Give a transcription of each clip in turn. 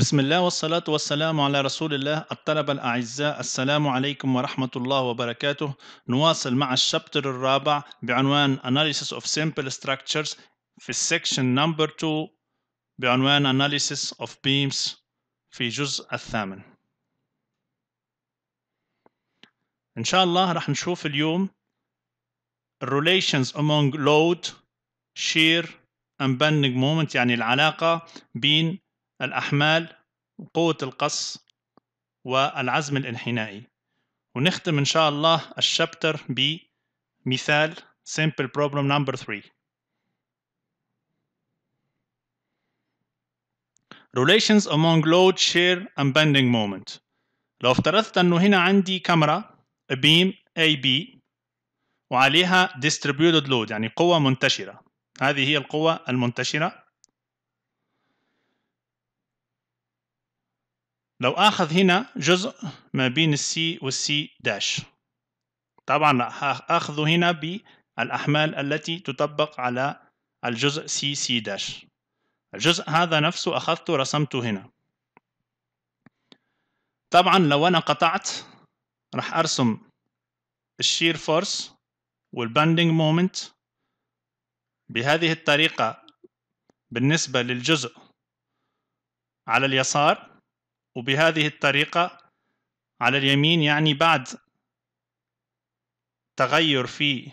بسم الله والصلاة والسلام على رسول الله الطلبة الأعزاء السلام عليكم ورحمة الله وبركاته نواصل مع الشابتر الرابع بعنوان Analysis of Simple Structures في السكشن نمبر 2 بعنوان Analysis of Beams في الجزء الثامن إن شاء الله رح نشوف اليوم Relations among load, shear and bending moment يعني العلاقة بين الأحمال قوة القص والعزم الانحنائي ونختم إن شاء الله الشابتر بمثال simple problem number 3 relations among load shear and bending moment لو افترضت أنه هنا عندي كاميرا beam AB وعليها distributed load يعني قوة منتشرة هذه هي القوة المنتشرة لو اخذ هنا جزء ما بين السي والسي داش طبعا اخذه هنا بالاحمال التي تطبق على الجزء سي سي داش الجزء هذا نفسه اخذته رسمته هنا طبعا لو انا قطعت راح ارسم الشير فورس والباندنج مومنت بهذه الطريقة بالنسبة للجزء على اليسار وبهذه الطريقة على اليمين يعني بعد تغير في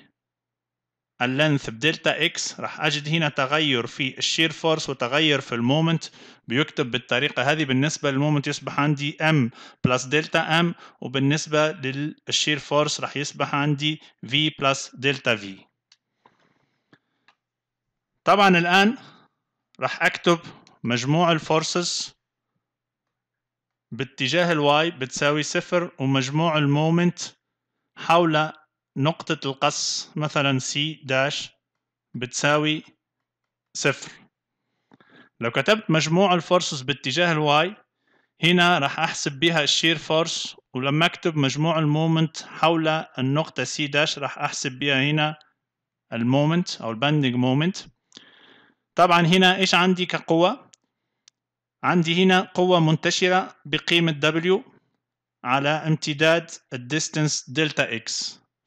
اللينث بدلتا اكس راح اجد هنا تغير في الشير فورس وتغير في المومنت بيكتب بالطريقه هذه بالنسبه للمومنت يصبح عندي ام بلس دلتا ام وبالنسبه للشير فورس راح يصبح عندي في بلس دلتا في طبعا الان راح اكتب مجموع الفورسز باتجاه الواي بتساوي صفر ومجموع المومنت حول نقطة القص مثلا سي داش بتساوي صفر لو كتبت مجموع الفورسز باتجاه الواي هنا راح أحسب بها الشير فورس ولما أكتب مجموع المومنت حول النقطة سي داش راح أحسب بها هنا المومنت أو البندنج مومنت طبعا هنا إيش عندي كقوة عندي هنا قوة منتشرة بقيمة W على امتداد الديستنس دلتا X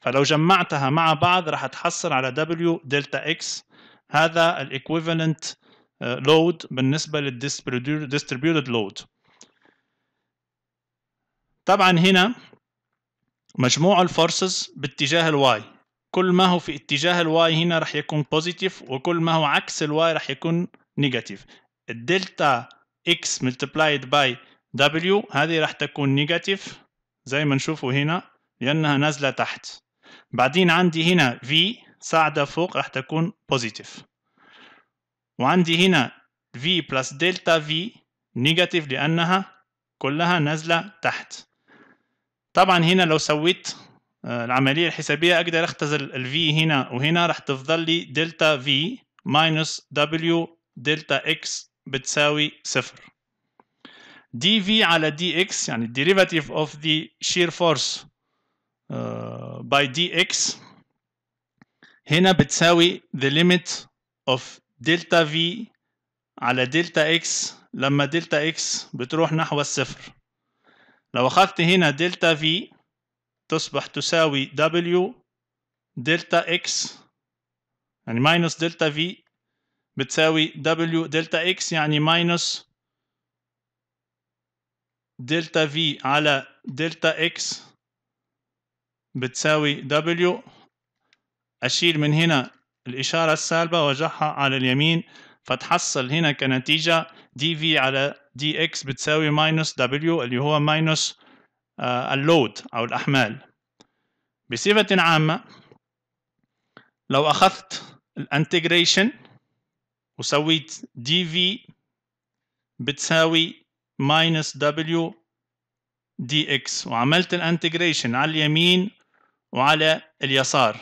فلو جمعتها مع بعض راح تحصل على W دلتا X هذا الايكويفالنت آه، لود بالنسبة للديستريبيوتد لود طبعا هنا مجموع الفورسز باتجاه الواي كل ما هو في اتجاه الواي هنا راح يكون بوزيتيف وكل ما هو عكس الواي راح يكون نيجاتيف الدلتا x multiplied by w هذه راح تكون نيجاتيف زي ما نشوفه هنا لأنها نازلة تحت بعدين عندي هنا v صاعدة فوق راح تكون بوزيتيف وعندي هنا v plus delta v نيجاتيف لأنها كلها نازلة تحت طبعا هنا لو سويت آه، العملية الحسابية أقدر أختزل ال v هنا وهنا راح تفضل لي delta v minus w delta x بتساوي صفر دي في على دي اكس يعني الديريفاتيف اوف ذا شير فورس باي دي اكس هنا بتساوي ذا ليميت اوف دلتا في على دلتا اكس لما دلتا اكس بتروح نحو الصفر لو اخذت هنا دلتا في تصبح تساوي دبليو دلتا اكس يعني ماينس دلتا في بتساوي W دلتا X يعني ماينس دلتا V على دلتا X بتساوي W أشيل من هنا الإشارة السالبة وأجعها على اليمين فتحصل هنا كنتيجة DV على DX بتساوي ماينس W اللي هو ماينس آه، اللود أو الأحمال بصفة عامة لو أخذت الانتجريشن وسويت دي في بتساوي ماينس دبليو دي اكس وعملت الانتجريشن على اليمين وعلى اليسار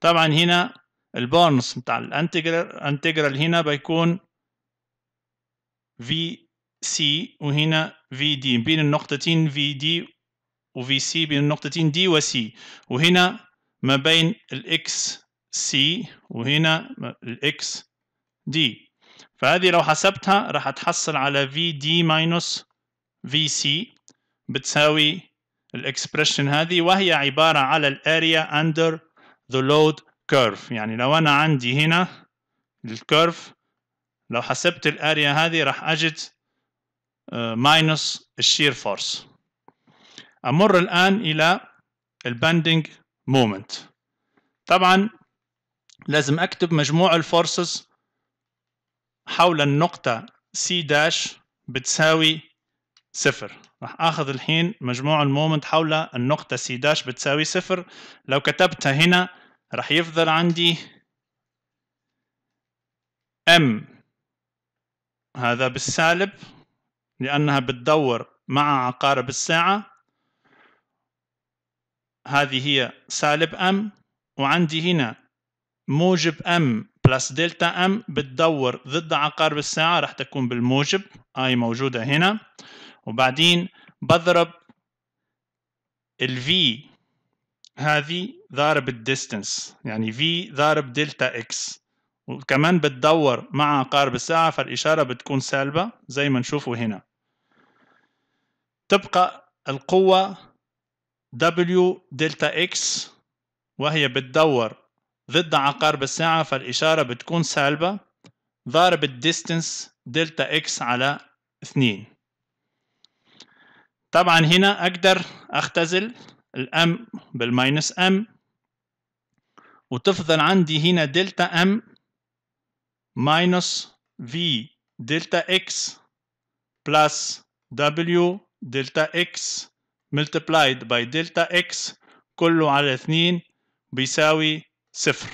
طبعا هنا البونص بتاع الانتجرال هنا بيكون في سي وهنا في دي بين النقطتين في دي وفي سي بين النقطتين دي وسي وهنا ما بين الاكس سي وهنا الاكس دي فهذه لو حسبتها راح تحصل على في دي ماينس في سي بتساوي الاكسبريشن هذه وهي عبارة على الاريا اندر ذا لود كيرف يعني لو انا عندي هنا الكيرف لو حسبت الاريا هذه راح اجد ماينس الشير فورس امر الان الى البندنج مومنت طبعا لازم اكتب مجموع الفورسز حول النقطة سي داش بتساوي صفر راح اخذ الحين مجموع المومنت حول النقطة سي داش بتساوي صفر لو كتبتها هنا راح يفضل عندي ام هذا بالسالب لأنها بتدور مع عقارب الساعة هذه هي سالب ام وعندي هنا موجب ام بلس دلتا ام بتدور ضد عقارب الساعة رح تكون بالموجب اي موجودة هنا وبعدين بضرب v هذه ضارب الديستنس يعني في ضارب دلتا اكس وكمان بتدور مع عقارب الساعة فالإشارة بتكون سالبة زي ما نشوفه هنا تبقى القوة W دلتا X وهي بتدور ضد عقارب الساعة فالإشارة بتكون سالبة ضارب الديستنس دلتا اكس على اثنين طبعا هنا أقدر أختزل الأم بالماينس أم وتفضل عندي هنا دلتا أم ماينس في دلتا اكس بلس W دلتا اكس ملتبلايد باي دلتا اكس كله على اثنين بيساوي صفر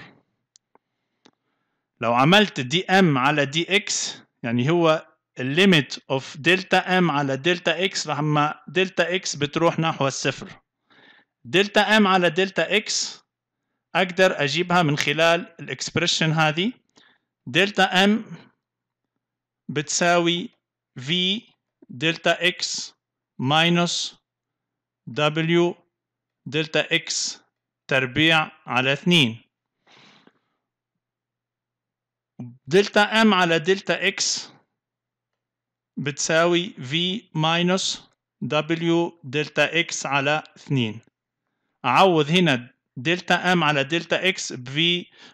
لو عملت دي ام على دي اكس يعني هو الليميت اوف دلتا ام على دلتا اكس لما دلتا اكس بتروح نحو الصفر دلتا ام على دلتا اكس اقدر اجيبها من خلال الاكسبريشن هذه دلتا ام بتساوي v دلتا اكس ماينس w دلتا اكس تربيع على اثنين دلتا ام على دلتا اكس بتساوي v ماينس w دلتا اكس على 2 اعوض هنا دلتا ام على دلتا اكس v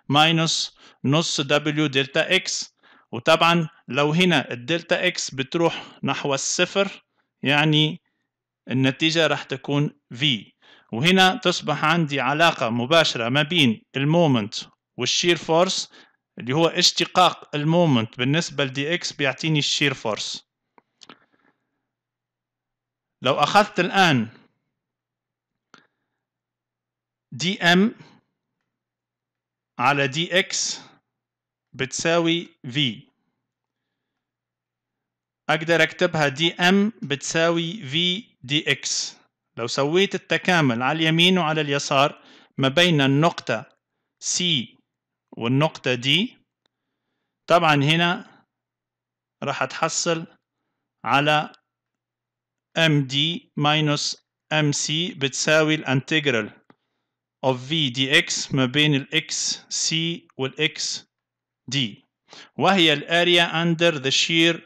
ماينس نص w دلتا اكس وطبعا لو هنا الدلتا اكس بتروح نحو الصفر يعني النتيجة راح تكون V وهنا تصبح عندي علاقة مباشرة ما بين المومنت والشير فورس اللي هو اشتقاق المومنت بالنسبة لدي اكس بيعطيني الشير فورس لو أخذت الآن دي ام على دي اكس بتساوي في أقدر أكتبها دي ام بتساوي في دي اكس لو سويت التكامل على اليمين وعلى اليسار ما بين النقطة سي والنقطة دي طبعا هنا راح تحصل على md minus mc بتساوي الانتجرال of v dx ما بين الاكس سي والاكس دي وهي الاريا under the shear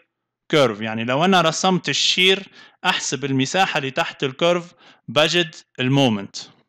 curve يعني لو انا رسمت الشير احسب المساحة اللي تحت الكيرف بجد المومنت